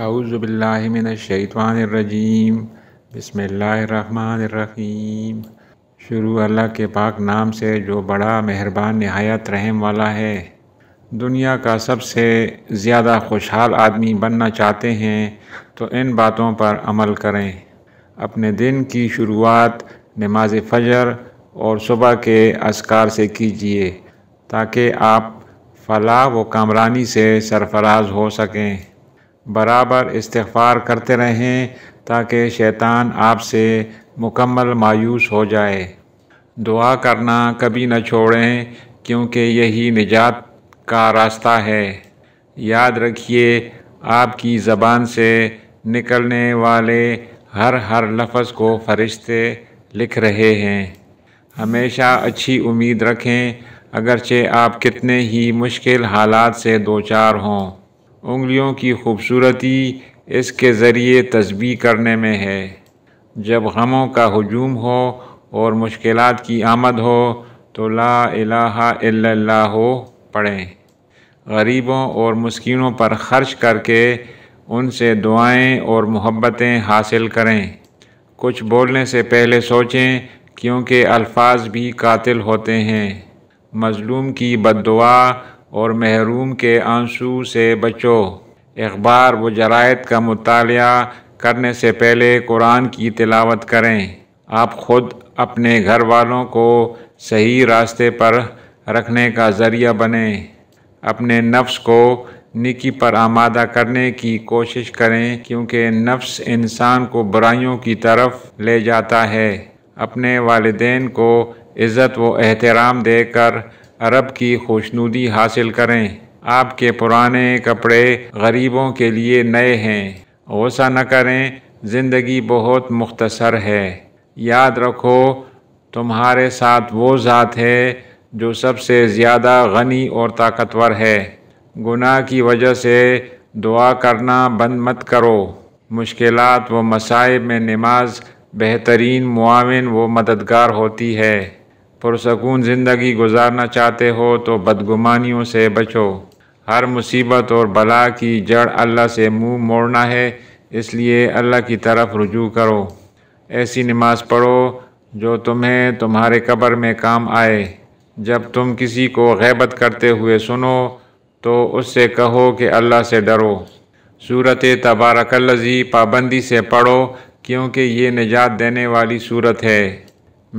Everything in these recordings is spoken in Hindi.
आउज़बिल्लिमिनशैतवानरजीम बसमीम शुरू अल्लाह के पाक नाम से जो बड़ा मेहरबान नहायत रहम वाला है दुनिया का सबसे ज़्यादा खुशहाल आदमी बनना चाहते हैं तो इन बातों पर अमल करें अपने दिन की शुरुआत नमाज फजर और सुबह के असकार से कीजिए ताकि आप फलाह व कामरानी से सरफराज हो सकें बराबर इस्तफ़ार करते रहें ताकि शैतान आपसे मुकम्मल मायूस हो जाए दुआ करना कभी न छोड़ें क्योंकि यही निजात का रास्ता है याद रखिए आपकी ज़बान से निकलने वाले हर हर लफ्ज़ को फरिश्ते लिख रहे हैं हमेशा अच्छी उम्मीद रखें अगरचे आप कितने ही मुश्किल हालात से दो चार हों उंगलियों की खूबसूरती इसके ज़रिए तस्बी करने में है जब गमों का हजूम हो और मुश्किल की आमद हो तो ला अला हो पढ़ें गरीबों और मस्किनों पर ख़र्च करके उनसे दुआएं और मोहब्बतें हासिल करें कुछ बोलने से पहले सोचें क्योंकि अल्फाज भी कातिल होते हैं मज़लूम की बद दुआ और महरूम के आंसू से बचो अखबार व जराइत का मताल करने से पहले कुरान की तिलावत करें आप खुद अपने घर वालों को सही रास्ते पर रखने का ज़रिया बने अपने नफ्स को निकी पर आमादा करने की कोशिश करें क्योंकि नफ्स इंसान को बुराइयों की तरफ ले जाता है अपने वालदेन को इज़्ज़त व एहतराम देकर अरब की खुशनुदी हासिल करें आपके पुराने कपड़े गरीबों के लिए नए हैं ओसा न करें ज़िंदगी बहुत मुख्तसर है याद रखो तुम्हारे साथ वो ज़ात है जो सबसे ज़्यादा गनी और ताकतवर है गुनाह की वजह से दुआ करना बंद मत करो मुश्किल व मसाइब में नमाज बेहतरीन मुआन व मददगार होती है पुरसकून ज़िंदगी गुजारना चाहते हो तो बदगुमानियों से बचो हर मुसीबत और बला की जड़ अल्लाह से मुंह मोड़ना है इसलिए अल्लाह की तरफ रुजू करो ऐसी नमाज़ पढ़ो जो तुम्हें तुम्हारे कब्र में काम आए जब तुम किसी को गैबत करते हुए सुनो तो उससे कहो कि अल्लाह से डरो सूरत तबारकल पाबंदी से पढ़ो क्योंकि ये निजात देने वाली सूरत है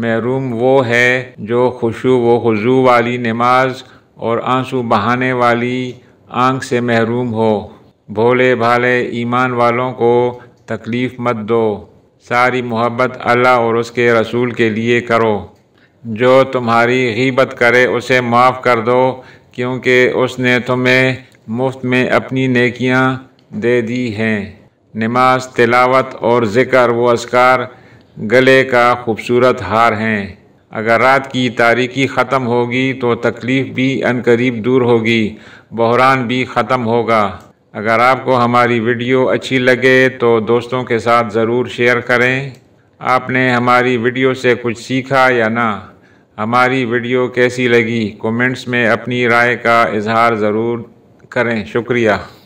महरूम वो है जो खुशु व खुजू वाली नमाज और आंसू बहाने वाली आंख से महरूम हो भोले भाले ईमान वालों को तकलीफ़ मत दो सारी मोहब्बत अल्लाह और उसके रसूल के लिए करो जो तुम्हारी गीबत करे उसे माफ़ कर दो क्योंकि उसने तुम्हें मुफ्त में अपनी नेकियां दे दी हैं नमाज तिलावत और ज़िक्र व असकार गले का खूबसूरत हार हैं अगर रात की तारीकी ख़त्म होगी तो तकलीफ़ भी अनकरीब दूर होगी बहरान भी ख़त्म होगा अगर आपको हमारी वीडियो अच्छी लगे तो दोस्तों के साथ ज़रूर शेयर करें आपने हमारी वीडियो से कुछ सीखा या ना हमारी वीडियो कैसी लगी कमेंट्स में अपनी राय का इजहार ज़रूर करें शुक्रिया